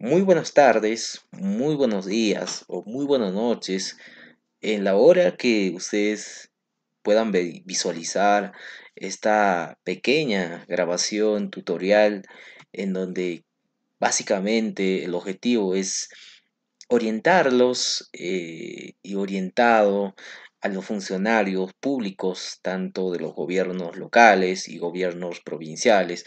Muy buenas tardes, muy buenos días o muy buenas noches. En la hora que ustedes puedan visualizar esta pequeña grabación tutorial en donde básicamente el objetivo es orientarlos eh, y orientado a los funcionarios públicos, tanto de los gobiernos locales y gobiernos provinciales,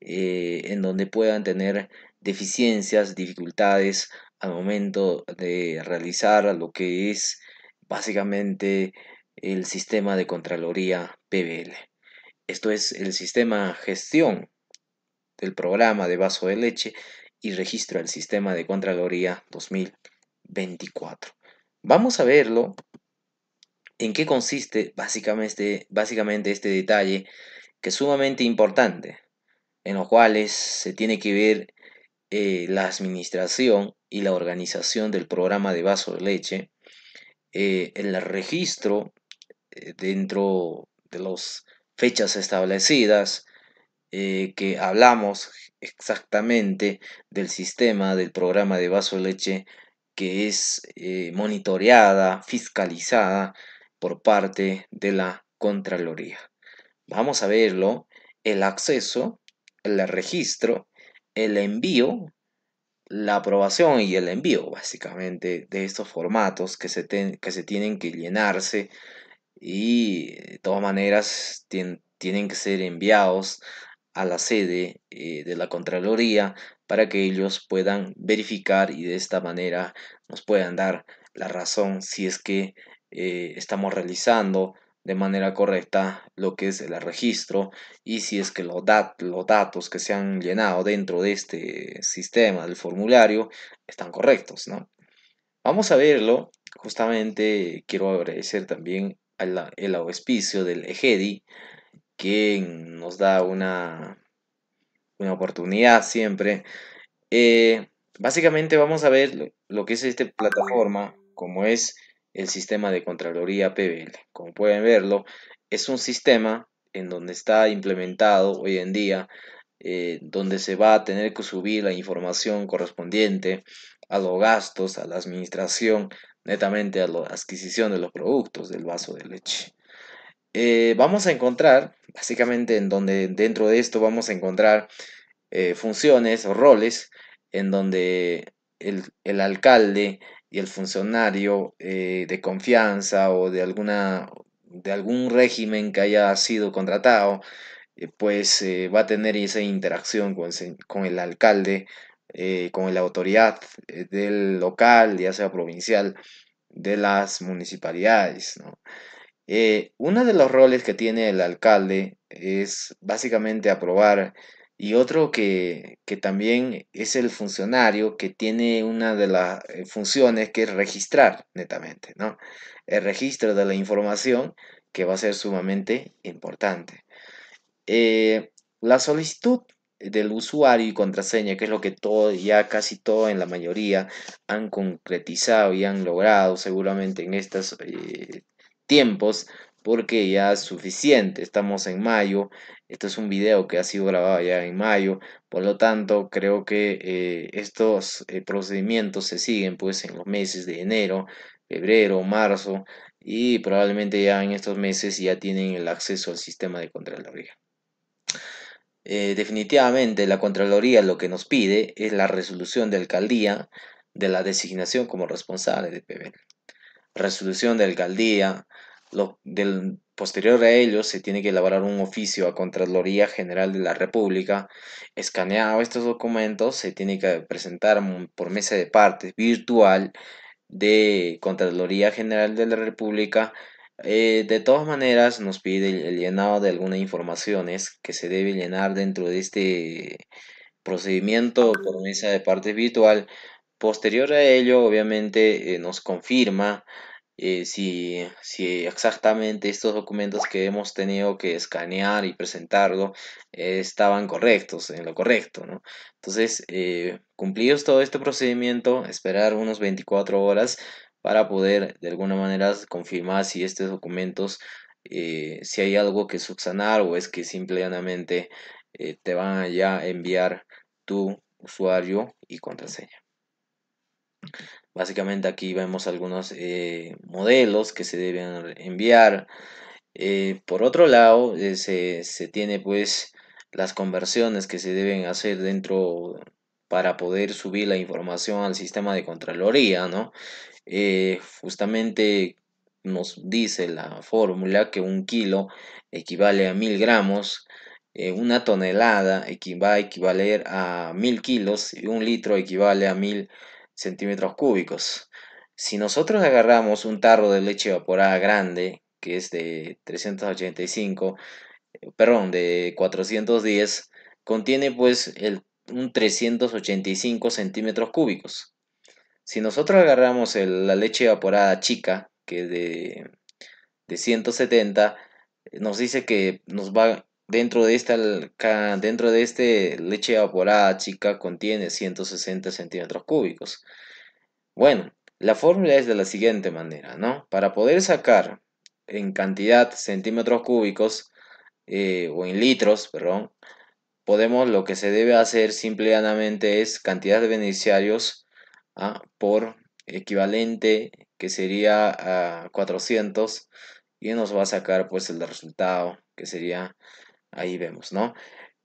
eh, en donde puedan tener deficiencias, dificultades al momento de realizar lo que es básicamente el sistema de Contraloría PBL. Esto es el sistema gestión del programa de vaso de leche y registro del sistema de Contraloría 2024. Vamos a verlo en qué consiste básicamente, básicamente este detalle que es sumamente importante en los cuales se tiene que ver eh, la administración y la organización del programa de vaso de leche, eh, el registro eh, dentro de las fechas establecidas, que hablamos exactamente del sistema del programa de vaso de leche que es monitoreada, fiscalizada por parte de la Contraloría. Vamos a verlo, el acceso el registro, el envío, la aprobación y el envío, básicamente, de estos formatos que se, que se tienen que llenarse y de todas maneras tienen que ser enviados a la sede eh, de la Contraloría para que ellos puedan verificar y de esta manera nos puedan dar la razón si es que eh, estamos realizando de manera correcta lo que es el registro y si es que los, los datos que se han llenado dentro de este sistema del formulario están correctos. ¿no? Vamos a verlo. Justamente quiero agradecer también al, el auspicio del EGEDI, que nos da una, una oportunidad siempre. Eh, básicamente vamos a ver lo, lo que es esta plataforma, como es el sistema de Contraloría PBL. Como pueden verlo, es un sistema en donde está implementado hoy en día, eh, donde se va a tener que subir la información correspondiente a los gastos, a la administración, netamente a la adquisición de los productos del vaso de leche. Eh, vamos a encontrar, básicamente en donde dentro de esto vamos a encontrar eh, funciones o roles en donde el, el alcalde y el funcionario eh, de confianza o de, alguna, de algún régimen que haya sido contratado, eh, pues eh, va a tener esa interacción con, con el alcalde, con la autoridad del local, ya sea provincial, de las municipalidades. uno de los roles que tiene el alcalde es básicamente aprobar y otro que, también es el funcionario que tiene una de las eh, funciones que es registrar netamente, ¿no? El registro de la información que va a ser sumamente importante. Eh, la solicitud del usuario y contraseña, que es lo que todo, ya casi todo en la mayoría han concretizado y han logrado seguramente en estos eh, tiempos, porque ya es suficiente. Estamos en mayo, esto es un video que ha sido grabado ya en mayo, por lo tanto creo que eh, estos eh, procedimientos se siguen pues en los meses de enero, febrero, marzo y probablemente ya en estos meses ya tienen el acceso al sistema de Contraloría. Eh, definitivamente la Contraloría lo que nos pide es la resolución de alcaldía de la designación como responsable de PBL. Resolución de alcaldía, del, posterior a ello se tiene que elaborar un oficio a Contraloría General de la República. Escaneado estos documentos se tiene que presentar por mesa de partes virtual de Contraloría General de la República. Eh, de todas maneras nos pide el, llenado de algunas informaciones que se debe llenar dentro de este procedimiento por mesa de partes virtual. Posterior a ello, obviamente, eh, nos confirma eh, si, si, exactamente estos documentos que hemos tenido que escanear y presentarlo eh, estaban correctos, en lo correcto, Entonces, eh, cumplidos todo este procedimiento, esperar unos 24 horas para poder de alguna manera confirmar si estos documentos, si hay algo que subsanar o es que simplemente te van a ya enviar tu usuario y contraseña. Básicamente aquí vemos algunos eh, modelos que se deben enviar. Eh, por otro lado, eh, se, se, tiene pues las conversiones que se deben hacer dentro para poder subir la información al sistema de Contraloría, ¿no? justamente nos dice la fórmula que un kilo equivale a mil gramos, una tonelada va a equivaler a mil kilos y un litro equivale a mil centímetros cúbicos. Si nosotros agarramos un tarro de leche evaporada grande, que es de 385, eh, perdón, de 410, contiene pues un 385 centímetros cúbicos. Si nosotros agarramos la leche evaporada chica, que es de, de 170, eh, nos dice que nos va Dentro de, esta, dentro de este leche evaporada chica contiene 160 centímetros cúbicos. Bueno, la fórmula es de la siguiente manera, ¿no? Para poder sacar en cantidad centímetros cúbicos eh, o en litros, perdón, podemos lo que se debe hacer simple y llanamente es cantidad de beneficiarios ¿ah? por equivalente que sería a ah, 400 y nos va a sacar pues el resultado que sería Ahí vemos, ¿no?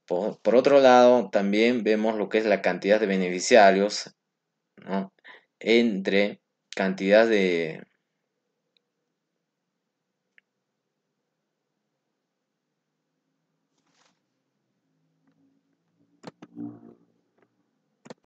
Por, otro lado, también vemos lo que es la cantidad de beneficiarios ¿no? entre cantidad de,